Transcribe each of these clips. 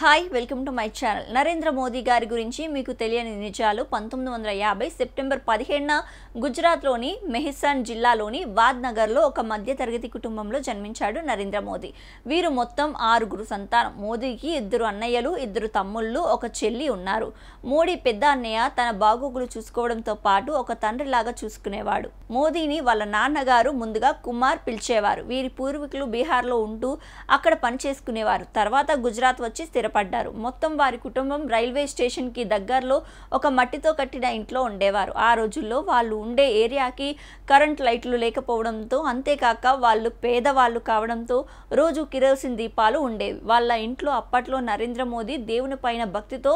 Hi welcome to my channel Narendra Modi గారి గురించి మీకు తెలియని నిజాలు పంతొమ్మిది వందల యాభై సెప్టెంబర్ పదిహేడున గుజరాత్లోని మెహిసాన్ జిల్లాలోని వాద్నగర్లో ఒక మధ్యతరగతి కుటుంబంలో జన్మించాడు నరేంద్ర మోదీ వీరు మొత్తం ఆరుగురు సంతానం మోదీకి ఇద్దరు అన్నయ్యలు ఇద్దరు తమ్ముళ్ళు ఒక చెల్లి ఉన్నారు మోడీ పెద్ద అన్నయ్య తన బాగోగులు చూసుకోవడంతో పాటు ఒక తండ్రిలాగా చూసుకునేవాడు మోదీని వాళ్ళ నాన్నగారు ముందుగా కుమార్ పిలిచేవారు వీరి పూర్వీకులు బీహార్లో ఉంటూ అక్కడ పనిచేసుకునేవారు తర్వాత గుజరాత్ వచ్చి స్థిర పడ్డారు మొత్తం వారి కుటుంబం రైల్వే స్టేషన్కి దగ్గరలో ఒక మట్టితో కట్టిన ఇంట్లో ఉండేవారు ఆ రోజుల్లో వాళ్ళు ఉండే ఏరియాకి కరెంట్ లైట్లు లేకపోవడంతో అంతేకాక వాళ్ళు పేదవాళ్ళు కావడంతో రోజు కిరోసిన్ దీపాలు ఉండేవి వాళ్ళ ఇంట్లో అప్పట్లో నరేంద్ర మోదీ దేవుని పైన భక్తితో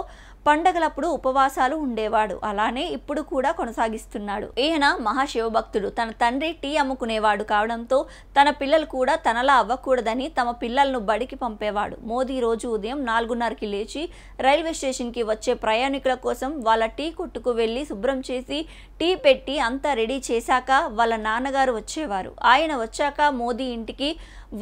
పండగలప్పుడు ఉపవాసాలు ఉండేవాడు అలానే ఇప్పుడు కూడా కొనసాగిస్తున్నాడు ఈయన మహాశివభక్తుడు తన తండ్రి టీ అమ్ముకునేవాడు కావడంతో తన పిల్లలు కూడా తనలా అవ్వకూడదని తమ పిల్లలను బడికి పంపేవాడు మోదీ రోజు ఉదయం నాలుగున్నరకి లేచి రైల్వే స్టేషన్కి వచ్చే ప్రయాణికుల కోసం వాళ్ళ టీ కొట్టుకు వెళ్ళి శుభ్రం చేసి టీ పెట్టి అంతా రెడీ చేశాక వాళ్ళ నాన్నగారు వచ్చేవారు ఆయన వచ్చాక మోదీ ఇంటికి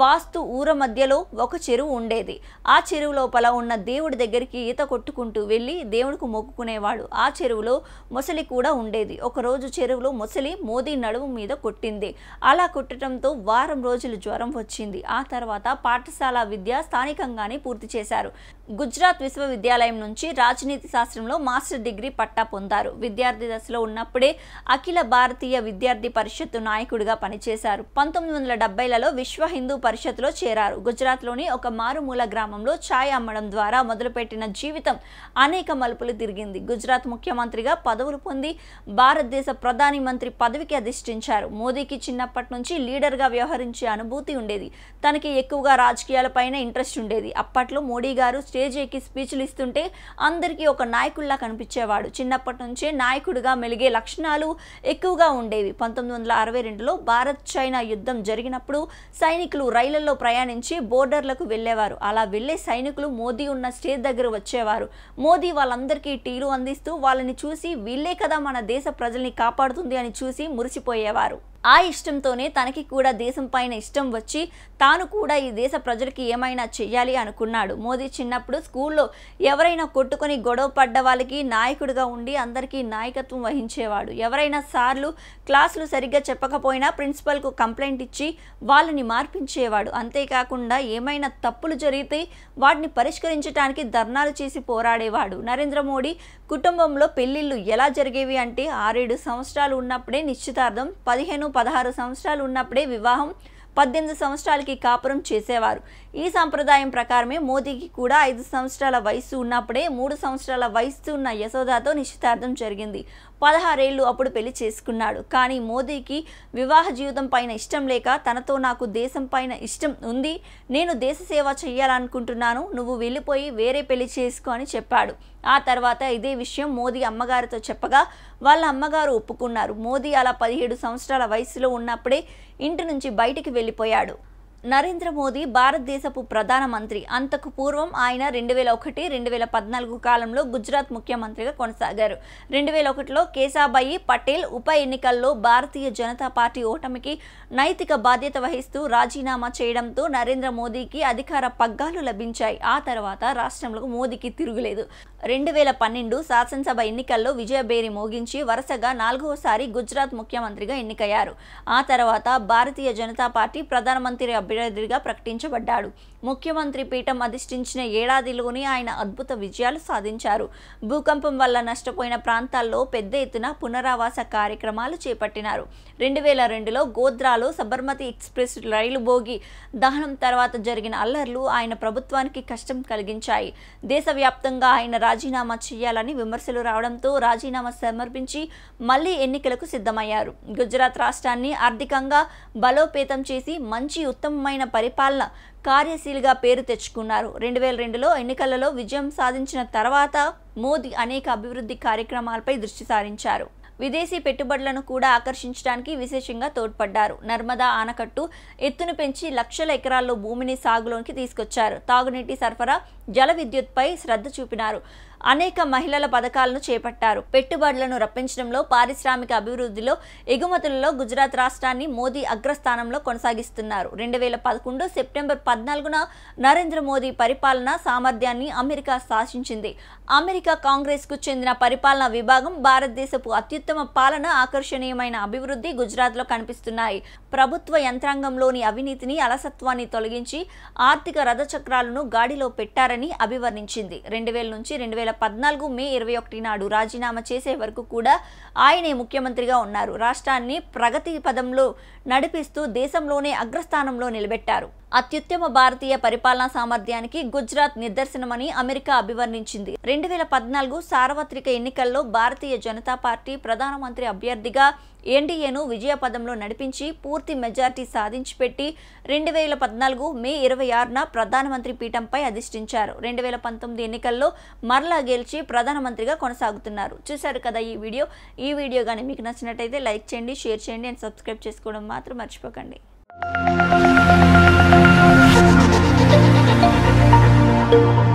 వాస్తు ఊర మధ్యలో ఒక చెరువు ఉండేది ఆ చెరువు లోపల ఉన్న దేవుడి దగ్గరికి ఈత కొట్టుకుంటూ వెళ్ళి వెళ్ళి దేవుడికి మొక్కుకునేవాడు ఆ చెరువులో మొసలి కూడా ఉండేది ఒకరోజు చెరువులో మొసలి మోదీ నడుము మీద కొట్టింది అలా కొట్టడంతో వారం రోజులు జ్వరం వచ్చింది ఆ తర్వాత పాఠశాల విద్య స్థానికంగానే పూర్తి చేశారు గుజరాత్ విశ్వవిద్యాలయం నుంచి రాజనీతి శాస్త్రంలో మాస్టర్ డిగ్రీ పట్టా పొందారు విద్యార్థి దశలో ఉన్నప్పుడే అఖిల భారతీయ విద్యార్థి పరిషత్తు నాయకుడిగా పనిచేశారు పంతొమ్మిది వందల డెబ్బైలలో విశ్వ హిందూ పరిషత్లో చేరారు గుజరాత్లోని ఒక మారుమూల గ్రామంలో ఛాయ్ అమ్మడం ద్వారా మొదలుపెట్టిన జీవితం అనే అనేక మలుపులు తిరిగింది గుజరాత్ ముఖ్యమంత్రిగా పదవులు పొంది భారతదేశ ప్రధాని మంత్రి పదవికి అధిష్ఠించారు మోదీకి చిన్నప్పటి నుంచి లీడర్గా వ్యవహరించే అనుభూతి ఉండేది తనకి ఎక్కువగా రాజకీయాలపైన ఇంట్రెస్ట్ ఉండేది అప్పట్లో మోడీ గారు స్టేజ్ ఎక్కి స్పీచ్లు ఇస్తుంటే అందరికీ ఒక నాయకుల్లా కనిపించేవాడు చిన్నప్పటి నుంచే నాయకుడిగా మెలిగే లక్షణాలు ఎక్కువగా ఉండేవి పంతొమ్మిది వందల అరవై రెండులో భారత్ చైనా యుద్ధం జరిగినప్పుడు సైనికులు రైళ్లలో ప్రయాణించి బోర్డర్లకు వెళ్ళేవారు అలా వెళ్లే సైనికులు మోదీ ఉన్న స్టేజ్ దగ్గర వచ్చేవారు మోదీ మోడీ వాళ్ళందరికీ టీలు అందిస్తూ వాళ్ళని చూసి వీళ్ళే కదా మన దేశ ప్రజల్ని కాపాడుతుంది అని చూసి మురిసిపోయేవారు ఆ ఇష్టంతోనే తనకి కూడా దేశం పైన ఇష్టం వచ్చి తాను కూడా ఈ దేశ ప్రజలకి ఏమైనా చెయ్యాలి అనుకున్నాడు మోదీ చిన్నప్పుడు స్కూల్లో ఎవరైనా కొట్టుకొని గొడవ పడ్డ వాళ్ళకి నాయకుడిగా ఉండి అందరికీ నాయకత్వం వహించేవాడు ఎవరైనా సార్లు క్లాసులు సరిగ్గా చెప్పకపోయినా ప్రిన్సిపల్కు కంప్లైంట్ ఇచ్చి వాళ్ళని మార్పించేవాడు అంతేకాకుండా ఏమైనా తప్పులు జరిగితే వాటిని పరిష్కరించడానికి ధర్నాలు చేసి పోరాడేవాడు నరేంద్ర మోడీ కుటుంబంలో పెళ్లిళ్ళు ఎలా జరిగేవి అంటే ఆరేడు సంవత్సరాలు ఉన్నప్పుడే నిశ్చితార్థం పదిహేను పదహారు సంవత్సరాలు ఉన్నప్పుడే వివాహం పద్దెనిమిది సంవత్సరాలకి కాపురం చేసేవారు ఈ సంప్రదాయం ప్రకారమే మోదీకి కూడా ఐదు సంవత్సరాల వయసు ఉన్నప్పుడే మూడు సంవత్సరాల వయసు ఉన్న యశోదాతో నిశ్చితార్థం జరిగింది పదహారేళ్లు అప్పుడు పెళ్లి చేసుకున్నాడు కానీ మోదీకి వివాహ జీవితం పైన ఇష్టం లేక తనతో నాకు దేశం పైన ఇష్టం ఉంది నేను దేశ సేవ చేయాలనుకుంటున్నాను నువ్వు వెళ్ళిపోయి వేరే పెళ్లి చేసుకో అని చెప్పాడు ఆ తర్వాత ఇదే విషయం మోదీ అమ్మగారితో చెప్పగా వాళ్ళ అమ్మగారు ఒప్పుకున్నారు మోదీ అలా పదిహేడు సంవత్సరాల వయసులో ఉన్నప్పుడే ఇంటి నుంచి బయటికి వెళ్ళి వెళ్లిపోయాడు నరేంద్ర మోదీ భారతదేశపు ప్రధానమంత్రి అంతకు పూర్వం ఆయన రెండు వేల ఒకటి రెండు వేల పద్నాలుగు కాలంలో గుజరాత్ ముఖ్యమంత్రిగా కొనసాగారు రెండు వేల ఒకటిలో కేశాబాయి పటేల్ ఉప ఎన్నికల్లో భారతీయ జనతా పార్టీ ఓటమికి నైతిక బాధ్యత వహిస్తూ రాజీనామా చేయడంతో నరేంద్ర మోదీకి అధికార పగ్గాలు లభించాయి ఆ తర్వాత రాష్ట్రంలో మోదీకి తిరుగులేదు రెండు వేల పన్నెండు శాసనసభ ఎన్నికల్లో విజయభేరి మోగించి వరుసగా నాలుగవసారి గుజరాత్ ముఖ్యమంత్రిగా ఎన్నికయ్యారు ఆ తర్వాత భారతీయ జనతా పార్టీ ప్రధానమంత్రి అభ్యర్థిగా ప్రకటించబడ్డాడు ముఖ్యమంత్రి పీఠం అధిష్ఠించిన ఏడాదిలోనే ఆయన అద్భుత విజయాలు సాధించారు భూకంపం వల్ల నష్టపోయిన ప్రాంతాల్లో పెద్ద ఎత్తున పునరావాస కార్యక్రమాలు చేపట్టినారు రెండు వేల రెండులో గోద్రాలో సబర్మతి ఎక్స్ప్రెస్ రైలు బోగి దహనం తర్వాత జరిగిన అల్లర్లు ఆయన ప్రభుత్వానికి కష్టం కలిగించాయి దేశవ్యాప్తంగా ఆయన రాజీనామా చేయాలని విమర్శలు రావడంతో రాజీనామా సమర్పించి మళ్లీ ఎన్నికలకు సిద్ధమయ్యారు గుజరాత్ రాష్ట్రాన్ని ఆర్థికంగా బలోపేతం చేసి మంచి ఉత్తమ సుసంపన్నమైన పరిపాలన కార్యశీలిగా పేరు తెచ్చుకున్నారు రెండు వేల రెండులో ఎన్నికలలో విజయం సాధించిన తర్వాత మోదీ అనేక అభివృద్ధి కార్యక్రమాలపై దృష్టి సారించారు విదేశీ పెట్టుబడులను కూడా ఆకర్షించడానికి విశేషంగా తోడ్పడ్డారు నర్మదా ఆనకట్టు ఎత్తును పెంచి లక్షల ఎకరాల్లో భూమిని సాగులోనికి తీసుకొచ్చారు తాగునీటి సరఫరా జల విద్యుత్పై శ్రద్ధ చూపినారు అనేక మహిళల పథకాలను చేపట్టారు పెట్టుబడులను రప్పించడంలో పారిశ్రామిక అభివృద్ధిలో ఎగుమతులలో గుజరాత్ రాష్ట్రాన్ని మోదీ అగ్రస్థానంలో కొనసాగిస్తున్నారు రెండు వేల పదకొండు సెప్టెంబర్ పద్నాలుగున నరేంద్ర మోదీ పరిపాలన సామర్థ్యాన్ని అమెరికా శాసించింది అమెరికా కాంగ్రెస్కు చెందిన పరిపాలనా విభాగం భారతదేశపు అత్యుత్తమ పాలన ఆకర్షణీయమైన అభివృద్ధి గుజరాత్లో కనిపిస్తున్నాయి ప్రభుత్వ యంత్రాంగంలోని అవినీతిని అలసత్వాన్ని తొలగించి ఆర్థిక రథచక్రాలను గాడిలో పెట్టారని అభివర్ణించింది రెండు వేల నుంచి రెండు వేల వేల పద్నాలుగు మే ఇరవై ఒకటి నాడు రాజీనామా చేసే వరకు కూడా ఆయనే ముఖ్యమంత్రిగా ఉన్నారు రాష్ట్రాన్ని ప్రగతి పదంలో నడిపిస్తూ దేశంలోనే అగ్రస్థానంలో నిలబెట్టారు అత్యుత్తమ భారతీయ పరిపాలనా సామర్థ్యానికి గుజరాత్ నిదర్శనమని అమెరికా అభివర్ణించింది రెండు వేల పద్నాలుగు సార్వత్రిక ఎన్నికల్లో భారతీయ జనతా పార్టీ ప్రధానమంత్రి అభ్యర్థిగా ఎన్డీఏను విజయపదంలో నడిపించి పూర్తి మెజార్టీ సాధించి పెట్టి రెండు వేల పద్నాలుగు మే ఇరవై ఆరున ప్రధానమంత్రి పీఠంపై అధిష్ఠించారు రెండు వేల పంతొమ్మిది ఎన్నికల్లో మరలా గెలిచి ప్రధానమంత్రిగా కొనసాగుతున్నారు చూశారు కదా ఈ వీడియో ఈ వీడియో కానీ మీకు నచ్చినట్టయితే లైక్ చేయండి షేర్ చేయండి అండ్ సబ్స్క్రైబ్ చేసుకోవడం మాత్రం మర్చిపోకండి Thank you.